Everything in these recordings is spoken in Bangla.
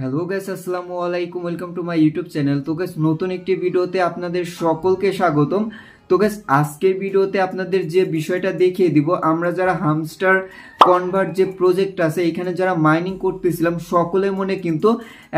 হ্যালো গ্যাস আসসালামু আলাইকুম welcome to my YouTube channel তো গ্যাস নতুন একটি ভিডিওতে আপনাদের সকলকে স্বাগতম তো গ্যাস আজকের ভিডিওতে আপনাদের যে বিষয়টা দেখিয়ে দিব আমরা যারা হামস্টার কনভার্ট যে প্রজেক্ট আছে এখানে যারা মাইনিং করতেছিলাম সকলে মনে কিন্তু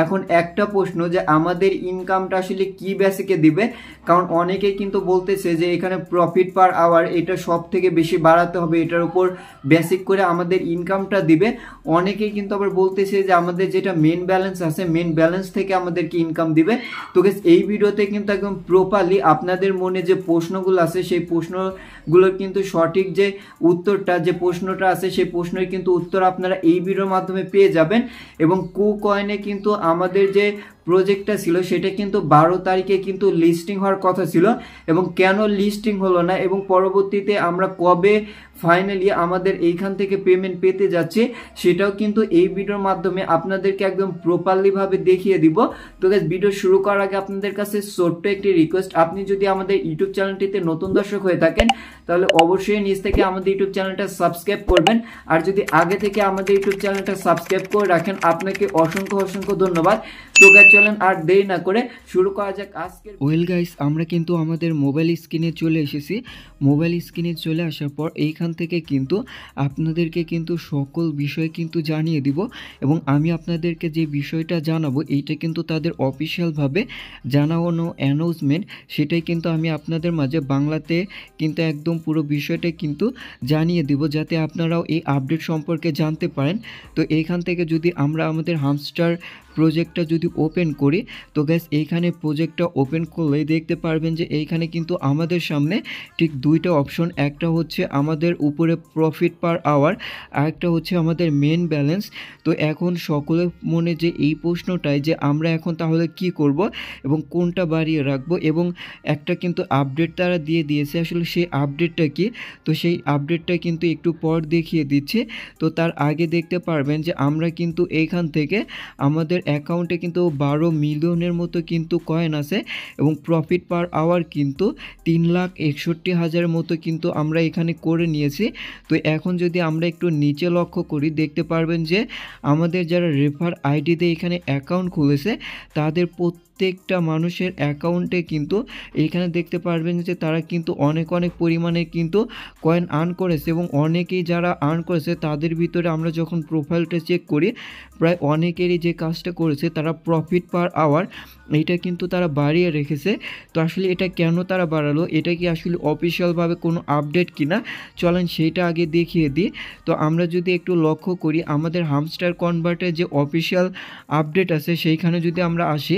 এখন একটা প্রশ্ন যে আমাদের ইনকামটা আসলে কি ব্যাসেকে দিবে কারণ অনেকেই কিন্তু বলতেছে যে এখানে প্রফিট পার আওয়ার এটা সব থেকে বেশি বাড়াতে হবে এটার উপর বেসিক করে আমাদের ইনকামটা দিবে অনেকেই কিন্তু আবার বলতেছে যে আমাদের যেটা মেন ব্যালেন্স আছে মেন ব্যালেন্স থেকে আমাদেরকে ইনকাম দিবে তো গ্যাস এই ভিডিওতে কিন্তু একদম প্রপারলি আপনাদের মনে যে প্রশ্ন প্রশ্নগুলো আছে সেই প্রশ্নগুলোর কিন্তু সঠিক যে উত্তরটা যে প্রশ্নটা আছে সেই প্রশ্নের কিন্তু উত্তর আপনারা এই ভিডিওর মাধ্যমে পেয়ে যাবেন এবং কু কয়েনে কিন্তু আমাদের যে প্রজেক্টটা ছিল সেটা কিন্তু বারো তারিখে কিন্তু লিস্টিং হওয়ার কথা ছিল এবং কেন লিস্টিং হলো না এবং পরবর্তীতে আমরা কবে ফাইনালি আমাদের এইখান থেকে পেমেন্ট পেতে যাচ্ছে সেটাও কিন্তু এই ভিডিওর মাধ্যমে আপনাদেরকে একদম প্রপারলিভাবে দেখিয়ে দিব তো ভিডিও শুরু করার আগে আপনাদের কাছে ছোট্ট একটি রিকোয়েস্ট আপনি যদি আমাদের ইউটিউব চ্যানেলটিতে নতুন দর্শক হয়ে থাকেন তাহলে অবশ্যই নিজ থেকে আমাদের ইউটিউব চ্যানেলটা সাবস্ক্রাইব করবেন আর যদি আগে থেকে আমাদের ইউটিউব চ্যানেলটা সাবস্ক্রাইব করে রাখেন আপনাকে অসংখ্য অসংখ্য ধন্যবাদ তো চলেন আর দেরি না করে শুরু করা যাক আজকের ওয়েল গাইস আমরা কিন্তু আমাদের মোবাইল স্ক্রিনে চলে এসেছি মোবাইল স্ক্রিনে চলে আসার পর এইখান থেকে কিন্তু আপনাদেরকে কিন্তু সকল বিষয় কিন্তু জানিয়ে দিব এবং আমি আপনাদেরকে যে বিষয়টা জানাবো এইটা কিন্তু তাদের অফিসিয়ালভাবে জানানো অ্যানাউন্সমেন্ট সেটাই কিন্তু আমি আপনাদের মাঝে বাংলাতে কিন্তু একদম পুরো বিষয়টাই কিন্তু জানিয়ে দেব যাতে আপনারাও এই আপডেট সম্পর্কে জানতে পারেন তো এইখান থেকে যদি আমরা আমাদের হামস্টার প্রজেক্টটা যদি ওপেন করি তো গ্যাস এইখানে প্রজেক্টটা ওপেন করলে দেখতে পারবেন যে এইখানে কিন্তু আমাদের সামনে ঠিক দুইটা অপশন একটা হচ্ছে আমাদের উপরে প্রফিট পার আওয়ার আরেকটা হচ্ছে আমাদের মেন ব্যালেন্স তো এখন সকলের মনে যে এই প্রশ্নটাই যে আমরা এখন তাহলে কি করব এবং কোনটা বাড়িয়ে রাখবো এবং একটা কিন্তু আপডেট তারা দিয়ে দিয়েছে আসলে সেই আপডেটটা কি তো সেই আপডেটটা কিন্তু একটু পর দেখিয়ে দিচ্ছে তো তার আগে দেখতে পারবেন যে আমরা কিন্তু এইখান থেকে আমাদের তাদের অ্যাকাউন্টে কিন্তু বারো মিলিয়নের মতো কিন্তু কয়েন আছে এবং প্রফিট পার আওয়ার কিন্তু তিন লাখ একষট্টি হাজারের মতো কিন্তু আমরা এখানে করে নিয়েছি তো এখন যদি আমরা একটু নিচে লক্ষ্য করি দেখতে পারবেন যে আমাদের যারা রেফার আইডিতে এখানে অ্যাকাউন্ট খুলেছে তাদের প্রত্যেক প্রত্যেকটা মানুষের অ্যাকাউন্টে কিন্তু এখানে দেখতে পারবেন যে তারা কিন্তু অনেক অনেক পরিমাণে কিন্তু কয়েন আর্ন করেছে এবং অনেকেই যারা আর্ন করেছে তাদের ভিতরে আমরা যখন প্রোফাইলটা চেক করি প্রায় অনেকেরই যে কাজটা করেছে তারা প্রফিট পার আওয়ার এটা কিন্তু তারা বাড়িয়ে রেখেছে তো আসলে এটা কেন তারা বাড়ালো এটা কি আসলে অফিসিয়ালভাবে কোনো আপডেট কিনা চলেন সেইটা আগে দেখিয়ে দিই তো আমরা যদি একটু লক্ষ্য করি আমাদের হামস্টার কনভার্টের যে অফিসিয়াল আপডেট আছে সেইখানে যদি আমরা আসি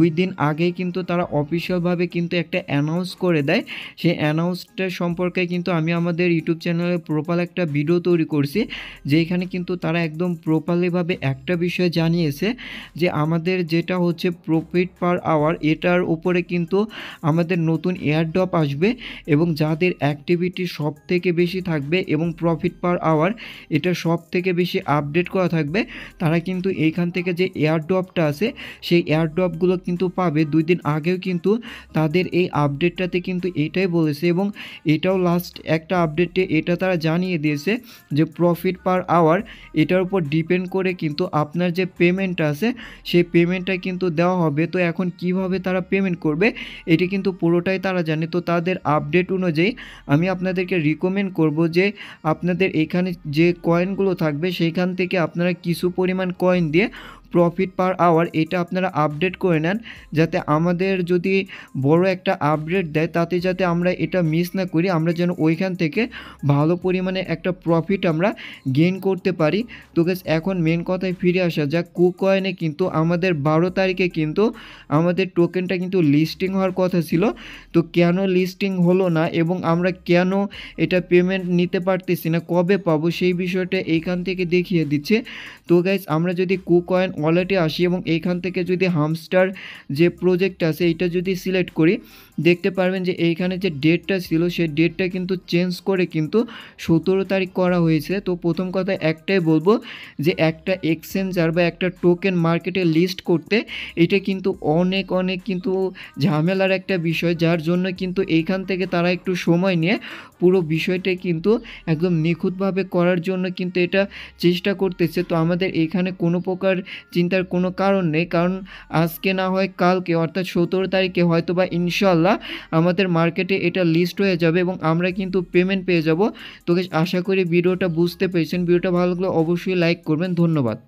দুই দিন আগেই কিন্তু তারা অফিসিয়ালভাবে কিন্তু একটা অ্যানাউন্স করে দেয় সেই অ্যানাউন্সটা সম্পর্কে কিন্তু আমি আমাদের ইউটিউব চ্যানেলে প্রপাল একটা ভিডিও তৈরি করছি যেখানে কিন্তু তারা একদম প্রপারলিভাবে একটা বিষয় জানিয়েছে যে আমাদের যেটা হচ্ছে প্রফিট পার আওয়ার এটার উপরে কিন্তু আমাদের নতুন ড্রপ আসবে এবং যাদের অ্যাক্টিভিটি সব থেকে বেশি থাকবে এবং প্রফিট পার আওয়ার এটা সব থেকে বেশি আপডেট করা থাকবে তারা কিন্তু এইখান থেকে যে এয়ারড্রপটা আছে সেই ড্রপগুলো কিন্তু পাবে দুই দিন আগেও কিন্তু তাদের এই আপডেটটাতে কিন্তু এটাই বলেছে এবং এটাও লাস্ট একটা আপডেটে এটা তারা জানিয়ে দিয়েছে যে প্রফিট পার আওয়ার এটার উপর ডিপেন্ড করে কিন্তু আপনার যে পেমেন্ট আছে সেই পেমেন্টটা কিন্তু দেওয়া হবে তো এখন কিভাবে তারা পেমেন্ট করবে এটি কিন্তু পুরোটাই তারা জানে তো তাদের আপডেট অনুযায়ী আমি আপনাদেরকে রিকমেন্ড করব যে আপনাদের এখানে যে কয়েনগুলো থাকবে সেইখান থেকে আপনারা কিছু পরিমাণ কয়েন দিয়ে প্রফিট পার আওয়ার এটা আপনারা আপডেট করে নেন যাতে আমাদের যদি বড় একটা আপডেট দেয় তাতে যাতে আমরা এটা মিস না করি আমরা যেন ওইখান থেকে ভালো পরিমাণে একটা প্রফিট আমরা গেইন করতে পারি তো গেস এখন মেন কথায় ফিরে আসা যাক কুকয়েনে কিন্তু আমাদের বারো তারিখে কিন্তু আমাদের টোকেনটা কিন্তু লিস্টিং হওয়ার কথা ছিল তো কেন লিস্টিং হলো না এবং আমরা কেন এটা পেমেন্ট নিতে পারতেছি না কবে পাবো সেই বিষয়টা এইখান থেকে দেখিয়ে দিচ্ছে তো গাইজ আমরা যদি কুকয়েন ওয়ালেটে আসি এবং এইখান থেকে যদি হামস্টার যে প্রজেক্ট আছে এইটা যদি সিলেক্ট করি দেখতে পারবেন যে এইখানে যে ডেটটা ছিল সেই ডেটটা কিন্তু চেঞ্জ করে কিন্তু সতেরো তারিখ করা হয়েছে তো প্রথম কথা একটাই বলবো যে একটা এক্সচেঞ্জার বা একটা টোকেন মার্কেটে লিস্ট করতে এটা কিন্তু অনেক অনেক কিন্তু ঝামেলার একটা বিষয় যার জন্য কিন্তু এইখান থেকে তারা একটু সময় নিয়ে পুরো বিষয়টাই কিন্তু একদম নিখুঁতভাবে করার জন্য কিন্তু এটা চেষ্টা করতেছে তো আমাদের এখানে কোনো প্রকার চিন্তার কোনো কারণ নেই কারণ আজকে না হয় কালকে অর্থাৎ সতেরো তারিখে হয়তো বা ইনশাল্লাহ আমাদের মার্কেটে এটা লিস্ট হয়ে যাবে এবং আমরা কিন্তু পেমেন্ট পেয়ে যাব তোকে আশা করি ভিডিওটা বুঝতে পেরেছেন ভিডিওটা ভালো লাগলে অবশ্যই লাইক করবেন ধন্যবাদ